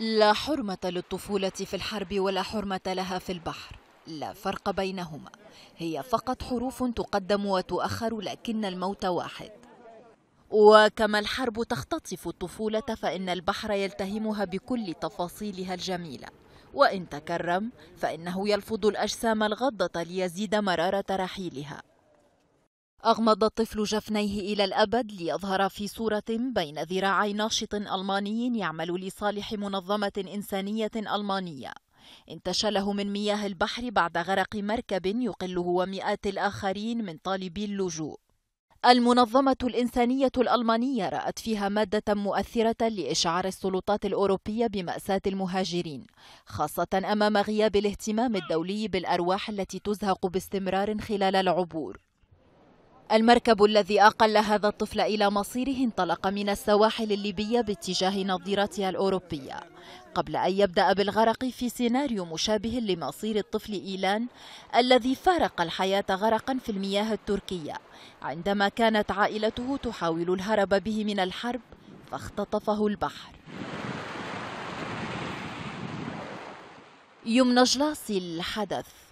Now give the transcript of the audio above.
لا حرمة للطفولة في الحرب ولا حرمة لها في البحر لا فرق بينهما هي فقط حروف تقدم وتؤخر لكن الموت واحد وكما الحرب تختطف الطفولة فإن البحر يلتهمها بكل تفاصيلها الجميلة وإن تكرم فإنه يلفظ الأجسام الغضة ليزيد مرارة رحيلها أغمض الطفل جفنيه إلى الأبد ليظهر في صورة بين ذراعي ناشط ألماني يعمل لصالح منظمة إنسانية ألمانية انتشله من مياه البحر بعد غرق مركب يقله ومئات الآخرين من طالبي اللجوء المنظمة الإنسانية الألمانية رأت فيها مادة مؤثرة لإشعار السلطات الأوروبية بمأساة المهاجرين، خاصة أمام غياب الاهتمام الدولي بالأرواح التي تزهق باستمرار خلال العبور. المركب الذي أقل هذا الطفل إلى مصيره انطلق من السواحل الليبية باتجاه نظيرتها الأوروبية قبل أن يبدأ بالغرق في سيناريو مشابه لمصير الطفل إيلان الذي فارق الحياة غرقا في المياه التركية عندما كانت عائلته تحاول الهرب به من الحرب فاختطفه البحر يمنى الحدث